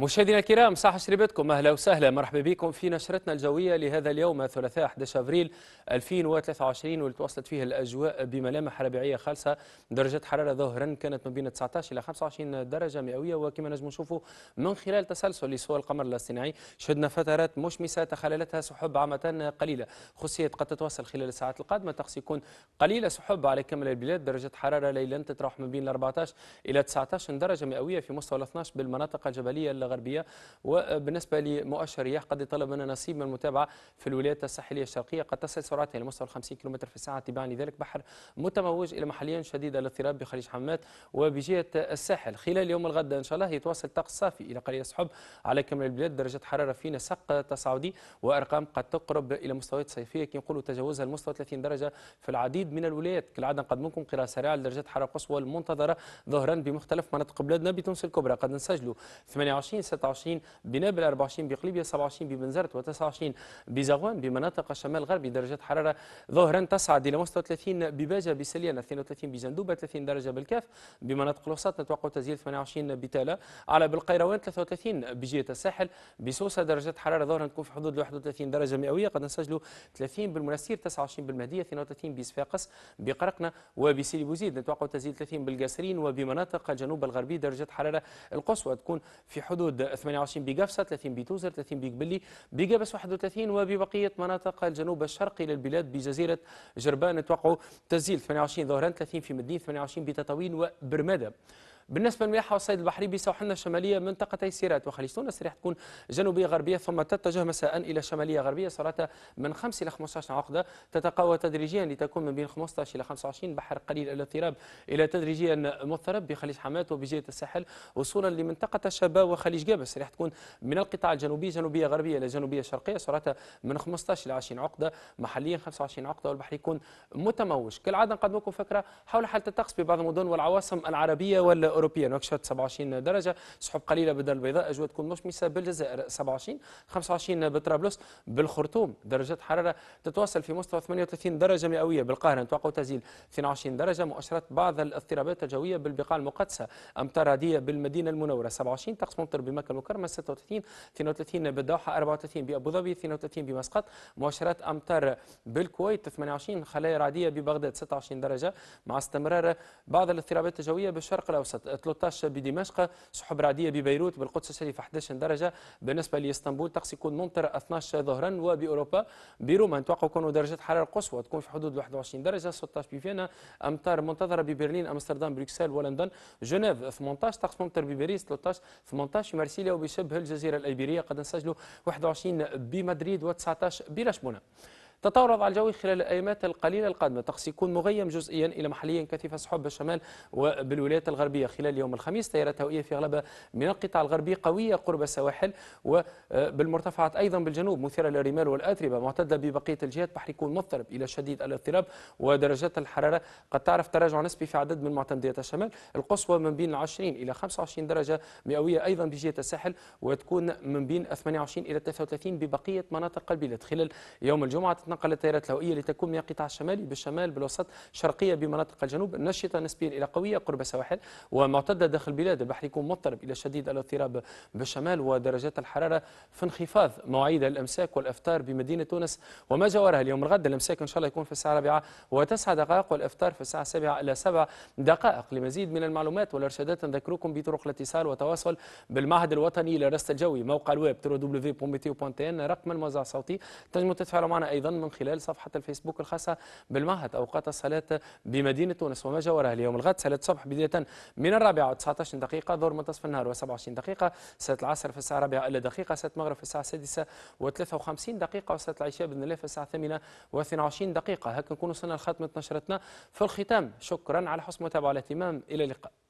مشاهدينا الكرام صح شربتكم اهلا وسهلا مرحبا بكم في نشرتنا الجويه لهذا اليوم الثلاثاء 11 ابريل 2023 واللي تواصلت فيه الاجواء بملامح ربيعيه خالصه درجه حراره ظهرا كانت ما بين 19 الى 25 درجه مئويه وكما نجم نشوفوا من خلال تسلسل لصور القمر الاصطناعي شهدنا فترات مشمسه تخللتها سحب عامه قليله خصية قد تتواصل خلال الساعات القادمه طقس يكون قليله سحب على كامل البلاد درجه حراره ليلا تتراوح ما بين 14 الى 19 درجه مئويه في مستوى 12 بالمناطق الجبليه الغربيه وبالنسبة لمؤشر رياح قد يطلب منا نصيب من المتابعة في الولايات الساحلية الشرقية قد تصل سرعتها إلى مستوى 50 كم في الساعة تباعا لذلك بحر متموج إلى محليا شديد الاضطراب بخليج حمات وبجهة الساحل خلال يوم الغد إن شاء الله يتواصل طقس صافي إلى قرية سحب على كامل البلاد درجة حرارة في نسق تصاعدي وأرقام قد تقرب إلى مستويات صيفية كي نقولوا تجاوزها المستوى 30 درجة في العديد من الولايات كالعادة منكم قراءة سريعة لدرجة حرارة قصوى المنتظرة ظهرا بمختلف مناطق بلادنا بتونس الكبرى قد نسجلوا 28 20 26 بنابل 24 بقليبيه 27 ببنزرت و29 بزغوان بمناطق الشمال الغربي درجات حراره ظهرا تصعد الى مستوى 30 بباجه بسليان 32 بجندوبه 30 درجه بالكاف بمناطق الوسط نتوقع تزيد 28 بتالا على بالقيروان 33 بجهه الساحل بسوسه درجات حراره ظهرا تكون في حدود 31 درجه مئويه قد نسجلوا 30 بالمنستير 29 بالمهديه 32 بصفاقس بقرقنه وبسيدي بوزيد نتوقع تزيد 30 بالقاسرين وبمناطق الجنوب الغربي درجه حراره القصوى تكون في حدود حدود 28 بقفصة 30 بتوزر 30 بقبلي بقبس 31 وببقية مناطق الجنوب الشرقي للبلاد بجزيرة جربان توقع تسجيل 28 ظهران 30 في مدين 28 بتطاوين وبرمادة بالنسبه للمياه والصيد البحري بيسوحنا الشماليه منطقتي سيرات وخليج تونس راح تكون جنوبيه غربيه ثم تتجه مساء الى شماليه غربيه سرعتها من 5 الى 15 عقده تتقوى تدريجيا لتكون من بين 15 الى 25 بحر قليل الاضطراب الى تدريجيا مضطرب بخليج حماه وبجهه الساحل وصولا لمنطقه الشبا وخليج جابس راح تكون من القطاع الجنوبي جنوبيه غربيه الى جنوبيه شرقيه سرعتها من 15 الى 20 عقده محليا 25 عقده والبحر يكون متموج كالعاده نقدم لكم فكره حول حاله الطقس ببعض المدن والعواصم العربيه وال اوروبيا نوكشوت 27 درجه سحب قليله بدل البيضاء اجواء تكون مشمسه بالجزائر 27 25 بطرابلس بالخرطوم درجات حراره تتواصل في مستوى 38 درجه مئويه بالقاهره نتوقع تزيل 22 درجه مؤشرات بعض الاضطرابات الجويه بالبقاع المقدسه امطار عاديه بالمدينه المنوره 27 طقس ممطر بمكه المكرمه 36 32 بالدوحه 34 بابو ظبي 32 بمسقط مؤشرات امطار بالكويت 28 خلايا رعديه ببغداد 26 درجه مع استمرار بعض الاضطرابات الجويه بالشرق الاوسط 13 بدمشق سحب رعديه ببيروت بالقدس الشريفه 11 درجه بالنسبه لاسطنبول طقس يكون ممطر 12 ظهرا وباوروبا بروما نتوقع يكونوا درجات حراره قصوى تكون في حدود 21 درجه 16 بفيينا امطار منتظره ببرلين امستردام بروكسل ولندن جنيف 18 طقس ممطر بباريس 13 18 مارسيليا وبشبه الجزيره الايبيريه قد نسجلوا 21 بمدريد و19 برشبونه تطور الوضع الجوي خلال الأيامات القليلة القادمة طقس يكون مغيم جزئيا إلى محليا كثيف سحب بالشمال وبالولايات الغربية خلال يوم الخميس تيارات هوائية في أغلب من القطاع الغربي قوية قرب السواحل وبالمرتفعات أيضا بالجنوب مثيرة للرمال والأتربة معتدلة ببقية الجهات بحر يكون مضطرب إلى شديد الاضطراب ودرجات الحرارة قد تعرف تراجع نسبي في عدد من معتمديات الشمال القصوى من بين 20 إلى 25 درجة مئوية أيضا بجهة الساحل وتكون من بين 28 إلى 33 ببقية مناطق البلاد خلال يوم الجمعة نقل التيارات الهوائية لتكون من القطاع الشمالي بالشمال بالوسط شرقية بمناطق الجنوب نشطة نسبيا إلى قوية قرب السواحل ومعتدة داخل البلاد البحر يكون مضطرب إلى شديد الاضطراب بالشمال ودرجات الحرارة في انخفاض مواعيد الأمساك والأفطار بمدينة تونس وما جوارها اليوم الغد الأمساك إن شاء الله يكون في الساعة 4 و9 دقائق والأفطار في الساعة 7 إلى 7 دقائق لمزيد من المعلومات والإرشادات نذكركم بطرق الاتصال والتواصل بالمعهد الوطني للرصد الجوي موقع الويب www.meteo.tn رقم الموزع الصوتي تنجموا تتفاعلوا معنا أيضا من خلال صفحة الفيسبوك الخاصة بالمعهد أوقات الصلاة بمدينة تونس وما جاورها اليوم الغد صلاة الصبح بداية من الرابعة و 19 دقيقة دور منتصف النهار و27 دقيقة صلاة العصر في الساعة الرابعة إلا دقيقة صلاة المغرب في الساعة السادسة و53 دقيقة وصلاة العشاء بإذن الله في الساعة الثامنة و22 دقيقة هكا نكون وصلنا لخاتمة نشرتنا في الختام شكرا على حسن المتابعة والاهتمام إلى اللقاء